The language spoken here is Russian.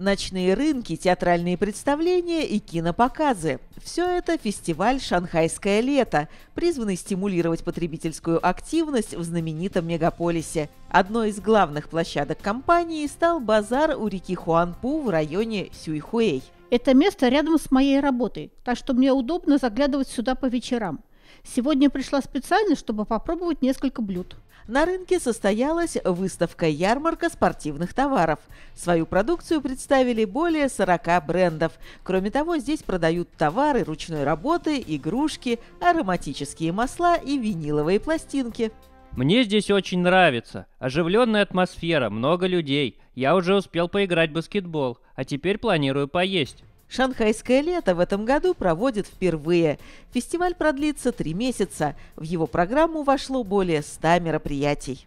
ночные рынки, театральные представления и кинопоказы. Все это фестиваль «Шанхайское лето», призванный стимулировать потребительскую активность в знаменитом мегаполисе. Одной из главных площадок компании стал базар у реки Хуанпу в районе Сюйхуэй. Это место рядом с моей работой, так что мне удобно заглядывать сюда по вечерам. Сегодня пришла специально, чтобы попробовать несколько блюд. На рынке состоялась выставка-ярмарка спортивных товаров. Свою продукцию представили более 40 брендов. Кроме того, здесь продают товары ручной работы, игрушки, ароматические масла и виниловые пластинки. Мне здесь очень нравится. Оживленная атмосфера, много людей. Я уже успел поиграть в баскетбол, а теперь планирую поесть. Шанхайское лето в этом году проводит впервые. Фестиваль продлится три месяца. В его программу вошло более 100 мероприятий.